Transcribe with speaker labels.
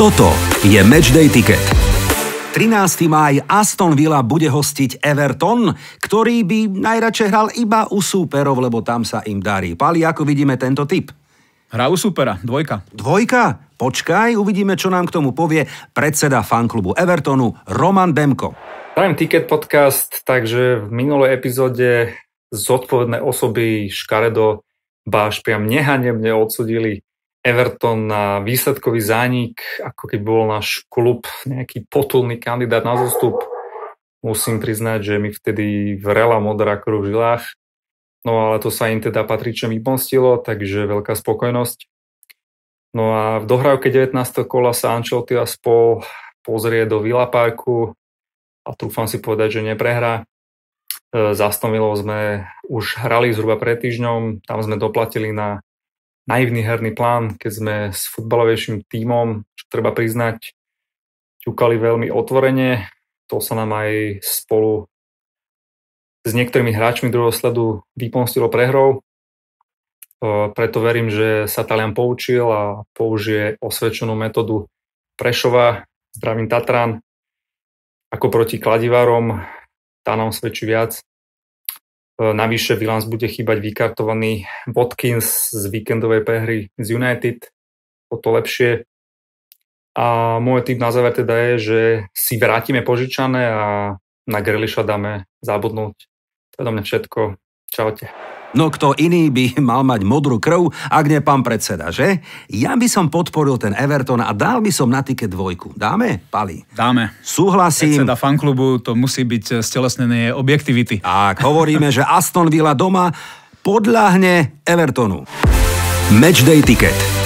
Speaker 1: Toto je Matchday Ticket. 13. maj Aston Villa bude hostiť Everton, ktorý by najradšej hral iba u súperov, lebo tam sa im darí. Pali, ako vidíme tento typ? Hra u súpera, dvojka. Dvojka? Počkaj, uvidíme, čo nám k tomu povie predseda fanklubu Evertonu Roman Demko.
Speaker 2: Prime Ticket podcast, takže v minulej epizóde zodpovedné osoby Škaredo Báš priam nehanebne odsudili Everton na výsledkový zánik, ako keby bol náš klub nejaký potulný kandidát na zostup. Musím priznať, že mi vtedy vrela modrá krv v žilách. No ale to sa im teda patrične vypomstilo, takže veľká spokojnosť. No a v dohrávke 19. kola sa Ancelotti a spol pozrie do Villa Parku a trúfam si povedať, že neprehrá. E, Zastomilo, sme už hrali zhruba pred týždňom, tam sme doplatili na naivný herný plán, keď sme s futbalovejším tímom, čo treba priznať, ťukali veľmi otvorene. To sa nám aj spolu s niektorými hráčmi druhého sledu vypomstilo prehrou. Preto verím, že sa Talian poučil a použije osvedčenú metódu Prešova, zdravím Tatran, ako proti kladivárom, tá nám svedčí viac. Eh, navyše Williams bude chýbať vykartovaný Watkins z víkendovej prehry z United, o to lepšie. A môj tip na záver teda je, že si vrátime požičané a na Greliša dáme zabudnúť. To je do mňa všetko. Čaute. No kto iný by
Speaker 1: mal mať modrú krv, ak nie pán predseda, že? Ja by som podporil ten Everton a dal by som na tike dvojku. Dáme, Pali? Dáme. Súhlasím. Predseda fanklubu, to musí byť eh, stelesnené objektivity. Tak, hovoríme, že Aston Villa doma podľahne
Speaker 2: Evertonu. Matchday Ticket.